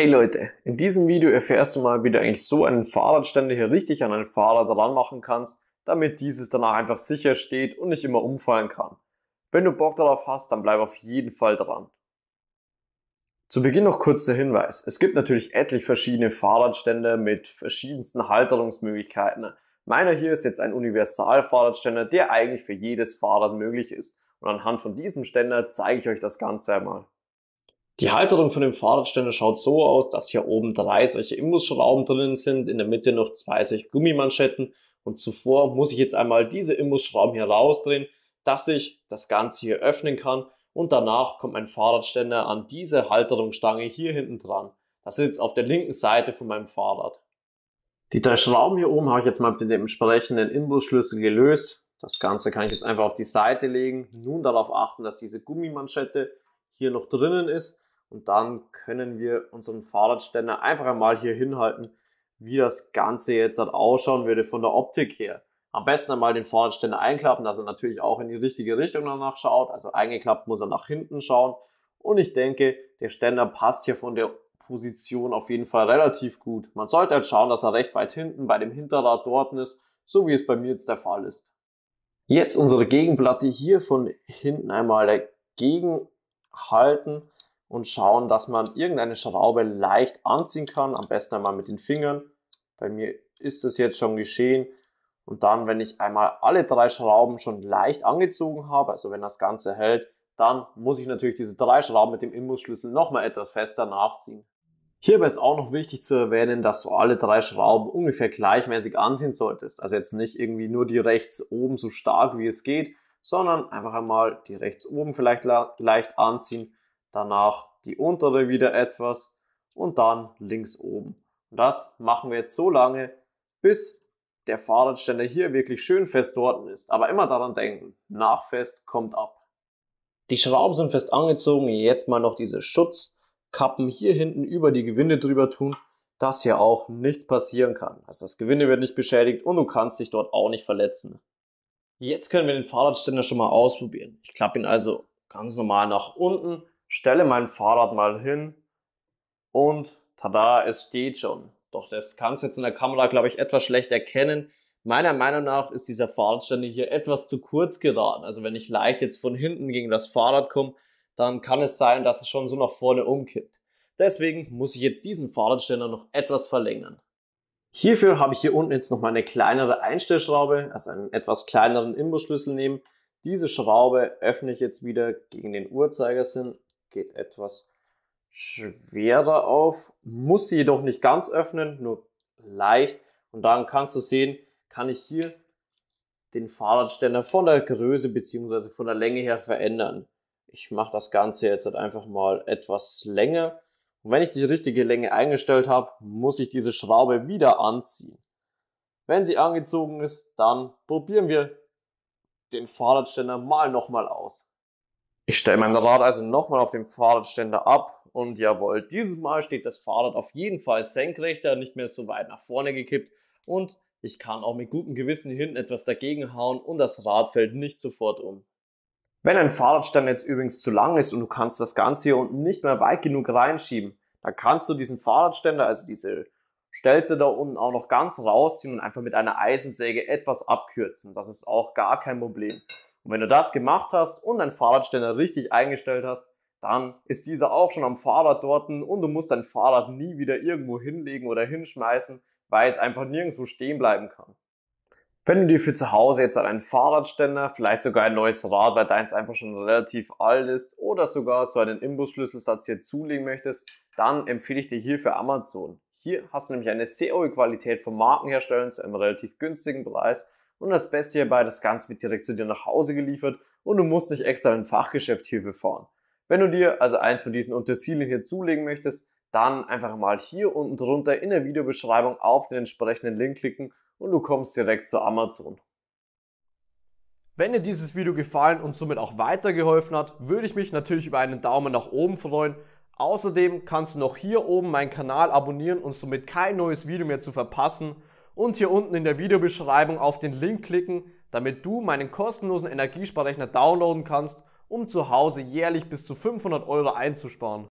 Hey Leute, in diesem Video erfährst du mal, wie du eigentlich so einen Fahrradständer hier richtig an ein Fahrrad dran machen kannst, damit dieses danach einfach sicher steht und nicht immer umfallen kann. Wenn du Bock darauf hast, dann bleib auf jeden Fall dran. Zu Beginn noch kurz der Hinweis. Es gibt natürlich etlich verschiedene Fahrradständer mit verschiedensten Halterungsmöglichkeiten. Meiner hier ist jetzt ein Universal-Fahrradständer, der eigentlich für jedes Fahrrad möglich ist. Und anhand von diesem Ständer zeige ich euch das Ganze einmal. Die Halterung von dem Fahrradständer schaut so aus, dass hier oben drei solche Imbusschrauben drinnen sind, in der Mitte noch zwei solche Gummimanschetten und zuvor muss ich jetzt einmal diese Imbusschrauben hier rausdrehen, dass ich das Ganze hier öffnen kann und danach kommt mein Fahrradständer an diese Halterungsstange hier hinten dran. Das ist jetzt auf der linken Seite von meinem Fahrrad. Die drei Schrauben hier oben habe ich jetzt mal mit dem entsprechenden Imbusschlüssel gelöst. Das Ganze kann ich jetzt einfach auf die Seite legen. Nun darauf achten, dass diese Gummimanschette hier noch drinnen ist und dann können wir unseren Fahrradständer einfach einmal hier hinhalten, wie das Ganze jetzt halt ausschauen würde von der Optik her. Am besten einmal den Fahrradständer einklappen, dass er natürlich auch in die richtige Richtung danach schaut. Also eingeklappt muss er nach hinten schauen. Und ich denke, der Ständer passt hier von der Position auf jeden Fall relativ gut. Man sollte halt schauen, dass er recht weit hinten bei dem Hinterrad dort ist, so wie es bei mir jetzt der Fall ist. Jetzt unsere Gegenplatte hier von hinten einmal dagegen halten und schauen, dass man irgendeine Schraube leicht anziehen kann, am besten einmal mit den Fingern. Bei mir ist das jetzt schon geschehen. Und dann, wenn ich einmal alle drei Schrauben schon leicht angezogen habe, also wenn das Ganze hält, dann muss ich natürlich diese drei Schrauben mit dem Imbusschlüssel nochmal etwas fester nachziehen. Hierbei ist auch noch wichtig zu erwähnen, dass du alle drei Schrauben ungefähr gleichmäßig anziehen solltest. Also jetzt nicht irgendwie nur die rechts oben so stark wie es geht, sondern einfach einmal die rechts oben vielleicht leicht anziehen danach die untere wieder etwas und dann links oben. Und das machen wir jetzt so lange, bis der Fahrradständer hier wirklich schön fest dort ist. Aber immer daran denken, nachfest kommt ab. Die Schrauben sind fest angezogen, jetzt mal noch diese Schutzkappen hier hinten über die Gewinde drüber tun, dass hier auch nichts passieren kann. Also das Gewinde wird nicht beschädigt und du kannst dich dort auch nicht verletzen. Jetzt können wir den Fahrradständer schon mal ausprobieren. Ich klappe ihn also ganz normal nach unten, stelle mein Fahrrad mal hin und tada, es steht schon. Doch das kannst du jetzt in der Kamera, glaube ich, etwas schlecht erkennen. Meiner Meinung nach ist dieser Fahrradständer hier etwas zu kurz geraten. Also wenn ich leicht jetzt von hinten gegen das Fahrrad komme, dann kann es sein, dass es schon so nach vorne umkippt. Deswegen muss ich jetzt diesen Fahrradständer noch etwas verlängern. Hierfür habe ich hier unten jetzt noch mal eine kleinere Einstellschraube, also einen etwas kleineren Imbusschlüssel nehmen. Diese Schraube öffne ich jetzt wieder gegen den Uhrzeigersinn geht etwas schwerer auf, muss sie jedoch nicht ganz öffnen, nur leicht. Und dann kannst du sehen, kann ich hier den Fahrradständer von der Größe bzw. von der Länge her verändern. Ich mache das Ganze jetzt halt einfach mal etwas länger. Und wenn ich die richtige Länge eingestellt habe, muss ich diese Schraube wieder anziehen. Wenn sie angezogen ist, dann probieren wir den Fahrradständer mal nochmal aus. Ich stelle mein Rad also nochmal auf dem Fahrradständer ab und jawohl, dieses Mal steht das Fahrrad auf jeden Fall senkrechter, nicht mehr so weit nach vorne gekippt und ich kann auch mit gutem Gewissen hinten etwas dagegen hauen und das Rad fällt nicht sofort um. Wenn ein Fahrradständer jetzt übrigens zu lang ist und du kannst das Ganze hier unten nicht mehr weit genug reinschieben, dann kannst du diesen Fahrradständer, also diese Stelze da unten auch noch ganz rausziehen und einfach mit einer Eisensäge etwas abkürzen. Das ist auch gar kein Problem. Und wenn du das gemacht hast und deinen Fahrradständer richtig eingestellt hast, dann ist dieser auch schon am Fahrrad dort und du musst dein Fahrrad nie wieder irgendwo hinlegen oder hinschmeißen, weil es einfach nirgendwo stehen bleiben kann. Wenn du dir für zu Hause jetzt einen Fahrradständer, vielleicht sogar ein neues Rad, weil deins einfach schon relativ alt ist oder sogar so einen Imbusschlüsselsatz hier zulegen möchtest, dann empfehle ich dir hier für Amazon. Hier hast du nämlich eine sehr hohe Qualität von Markenherstellern zu einem relativ günstigen Preis und das Beste hierbei, das Ganze wird direkt zu dir nach Hause geliefert und du musst nicht extra ein Fachgeschäft hierfür fahren. Wenn du dir also eins von diesen Utensilien hier zulegen möchtest, dann einfach mal hier unten drunter in der Videobeschreibung auf den entsprechenden Link klicken und du kommst direkt zu Amazon. Wenn dir dieses Video gefallen und somit auch weitergeholfen hat, würde ich mich natürlich über einen Daumen nach oben freuen. Außerdem kannst du noch hier oben meinen Kanal abonnieren und somit kein neues Video mehr zu verpassen und hier unten in der Videobeschreibung auf den Link klicken, damit du meinen kostenlosen Energiesparrechner downloaden kannst, um zu Hause jährlich bis zu 500 Euro einzusparen.